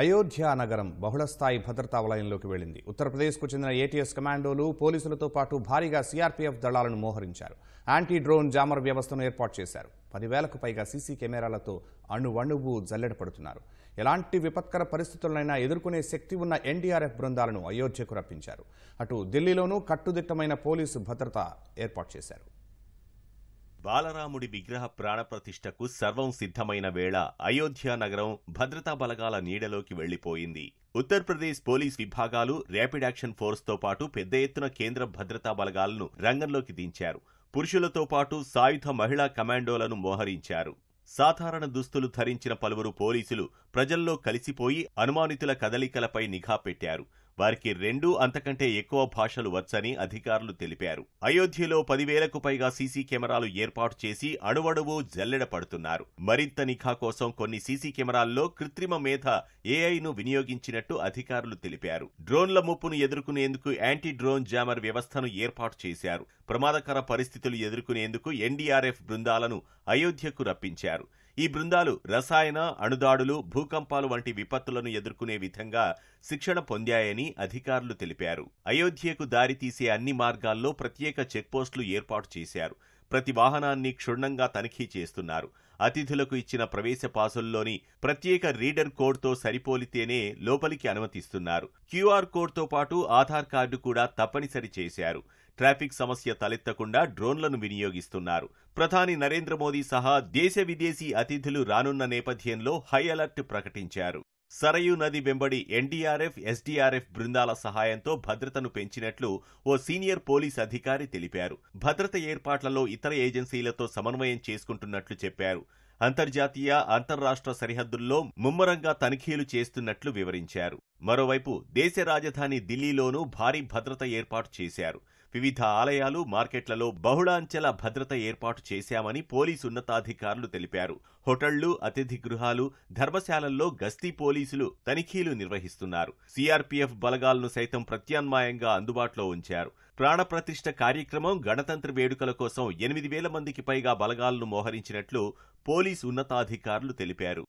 అయోధ్య నగరం బహుళస్థాయి భద్రతా వలయంలోకి వెళ్లింది ఉత్తరప్రదేశ్కు చెందిన ఏటీఎస్ కమాండోలు పోలీసులతో పాటు భారీగా సీఆర్పీఎఫ్ దళాలను మోహరించారు యాంటీ డ్రోన్ జామర్ వ్యవస్థను ఏర్పాటు చేశారు పదివేలకు పైగా సీసీ కెమెరాలతో అణువణువు జల్లెడ పడుతున్నారు ఎలాంటి విపత్కర పరిస్థితులనైనా ఎదుర్కొనే శక్తి ఉన్న ఎన్డీఆర్ఎఫ్ బృందాలను అయోధ్యకు రప్పించారు అటు ఢిల్లీలోనూ కట్టుదిట్టమైన పోలీసు భద్రత ఏర్పాటు చేశారు బాలరాముడి విగ్రహ ప్రాణప్రతిష్టకు సర్వం సిద్ధమైన వేళ అయోధ్య నగరం భద్రతా బలగాల నీడలోకి వెళ్లిపోయింది ఉత్తరప్రదేశ్ పోలీస్ విభాగాలు ర్యాపిడ్ యాక్షన్ ఫోర్స్తో పాటు పెద్ద ఎత్తున కేంద్ర భద్రతా బలగాలను రంగంలోకి దించారు పురుషులతో పాటు సాయుధ మహిళా కమాండోలను మోహరించారు సాధారణ దుస్తులు ధరించిన పలువురు పోలీసులు ప్రజల్లో కలిసిపోయి అనుమానితుల కదలికలపై నిఘా పెట్టారు వారికి రెండు అంతకంటే ఎక్కువ భాషలు వచ్చని అధికారులు తెలిపారు అయోధ్యలో పదివేలకు పైగా సీసీ కెమెరాలు ఏర్పాటు చేసి అణువణువు జల్లెడ పడుతున్నారు మరింత నిఘా కోసం కొన్ని సీసీ కెమెరాల్లో కృత్రిమ మేధ ఏఐను వినియోగించినట్టు అధికారులు తెలిపారు డ్రోన్ల ముప్పును ఎదుర్కొనేందుకు యాంటీ డ్రోన్ జామర్ వ్యవస్థను ఏర్పాటు చేశారు ప్రమాదకర పరిస్థితులు ఎదుర్కొనేందుకు ఎన్డీఆర్ఎఫ్ బృందాలను అయోధ్యకు రప్పించారు ఈ బృందాలు రసాయన అణుదాడులు భూకంపాలు వంటి విపత్తులను ఎదుర్కొనే విధంగా శిక్షణ పొందాయని అధికారులు తెలిపారు అయోధ్యకు దారితీసే అన్ని మార్గాల్లో ప్రత్యేక చెక్పోస్టులు ఏర్పాటు చేశారు ప్రతి వాహనాన్ని క్షుణ్ణంగా తనిఖీ చేస్తున్నారు అతిథులకు ఇచ్చిన ప్రవేశ పాసుల్లోని ప్రత్యేక రీడర్ కోడ్తో సరిపోలితేనే లోపలికి అనుమతిస్తున్నారు క్యూఆర్ కోడ్తో పాటు ఆధార్ కార్డు కూడా తప్పనిసరి చేశారు ట్రాఫిక్ సమస్య తలెత్తకుండా డ్రోన్లను వినియోగిస్తున్నారు ప్రధాని నరేంద్ర మోదీ సహా దేశ విదేశీ అతిథులు రానున్న నేపథ్యంలో హై అలర్ట్ ప్రకటించారు సరయూ నది వెంబడి ఎన్డీఆర్ఎఫ్ ఎస్డీఆర్ఎఫ్ బృందాల సహాయంతో భద్రతను పెంచినట్లు ఓ సీనియర్ పోలీస్ అధికారి తెలిపారు భద్రత ఏర్పాట్లలో ఇతర ఏజెన్సీలతో సమన్వయం చేసుకుంటున్నట్లు చెప్పారు అంతర్జాతీయ అంతర్రాష్ట్ర సరిహద్దుల్లో ముమ్మరంగా తనిఖీలు చేస్తున్నట్లు వివరించారు మరోవైపు దేశ రాజధాని ఢిల్లీలోనూ భారీ భద్రత ఏర్పాటు చేశారు వివిధ ఆలయాలు మార్కెట్లలో బహుళాంచెల భద్రత ఏర్పాటు చేశామని పోలీసు ఉన్నతాధికారులు తెలిపారు హోటళ్లు అతిథి గృహాలు ధర్మశాలల్లో గస్తీ పోలీసులు తనిఖీలు నిర్వహిస్తున్నారు సీఆర్పీఎఫ్ బలగాలను సైతం ప్రత్యామ్నాయంగా అందుబాటులో ఉంచారు ప్రాణప్రతిష్ఠ కార్యక్రమం గణతంత్ర వేడుకల కోసం ఎనిమిది వేల మందికి పైగా బలగాలను మోహరించినట్లు పోలీసు ఉన్నతాధికారులు తెలిపారు